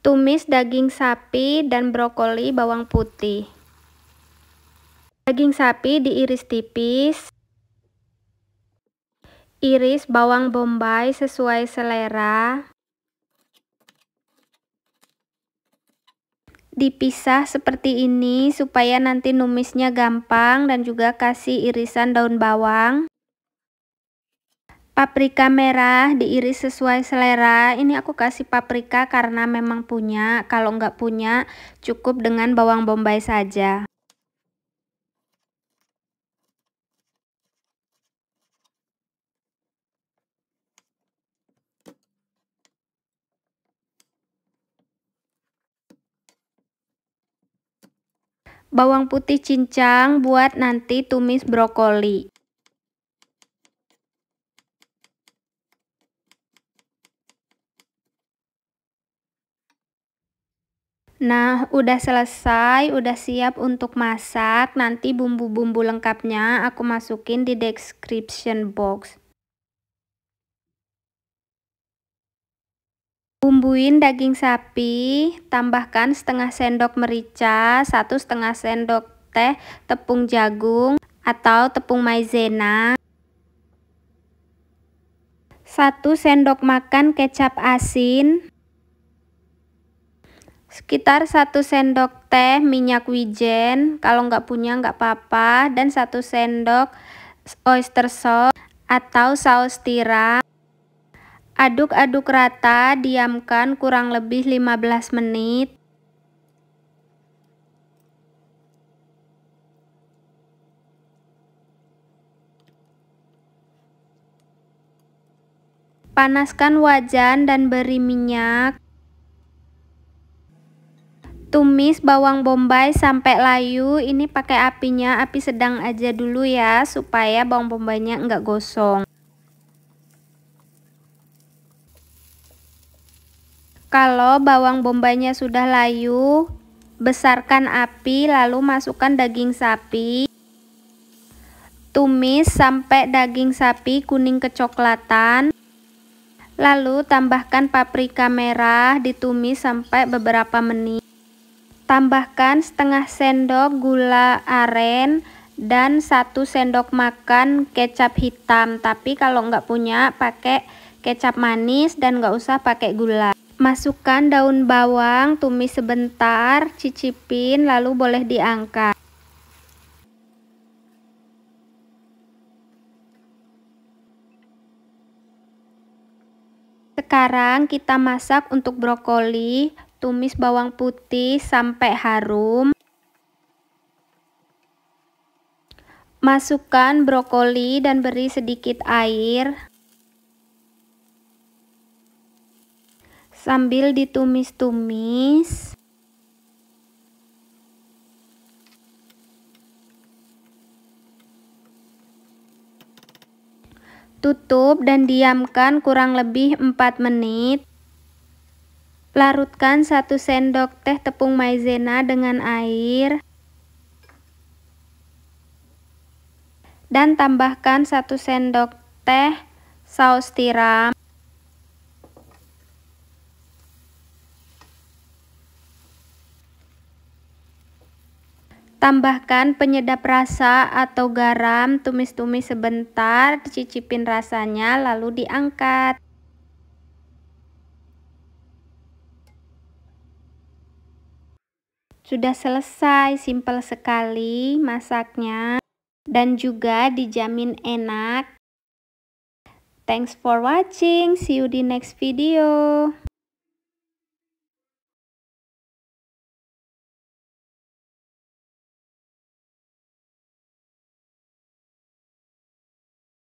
Tumis daging sapi dan brokoli bawang putih. Daging sapi diiris tipis. Iris bawang bombay sesuai selera. Dipisah seperti ini supaya nanti numisnya gampang dan juga kasih irisan daun bawang paprika merah diiris sesuai selera ini aku kasih paprika karena memang punya kalau nggak punya cukup dengan bawang bombay saja Bawang putih cincang buat nanti tumis brokoli. Nah, udah selesai, udah siap untuk masak. Nanti bumbu-bumbu lengkapnya aku masukin di description box. Bumbuin daging sapi, tambahkan setengah sendok merica, satu setengah sendok teh tepung jagung atau tepung maizena, satu sendok makan kecap asin, sekitar satu sendok teh minyak wijen kalau nggak punya nggak apa-apa dan satu sendok oyster sauce atau saus tiram aduk-aduk rata diamkan kurang lebih 15 menit panaskan wajan dan beri minyak tumis bawang bombay sampai layu ini pakai apinya api sedang aja dulu ya supaya bawang bombaynya enggak gosong kalau bawang bombaynya sudah layu besarkan api lalu masukkan daging sapi tumis sampai daging sapi kuning kecoklatan Lalu tambahkan paprika merah, ditumis sampai beberapa menit. Tambahkan setengah sendok gula aren dan satu sendok makan kecap hitam. Tapi kalau nggak punya pakai kecap manis dan nggak usah pakai gula. Masukkan daun bawang, tumis sebentar, cicipin lalu boleh diangkat. Sekarang kita masak untuk brokoli. Tumis bawang putih sampai harum. Masukkan brokoli dan beri sedikit air. Sambil ditumis-tumis. Tutup dan diamkan kurang lebih 4 menit. Larutkan 1 sendok teh tepung maizena dengan air dan tambahkan 1 sendok teh saus tiram. Tambahkan penyedap rasa atau garam, tumis-tumis sebentar, cicipin rasanya lalu diangkat. Sudah selesai, simple sekali masaknya dan juga dijamin enak. Thanks for watching. See you di next video.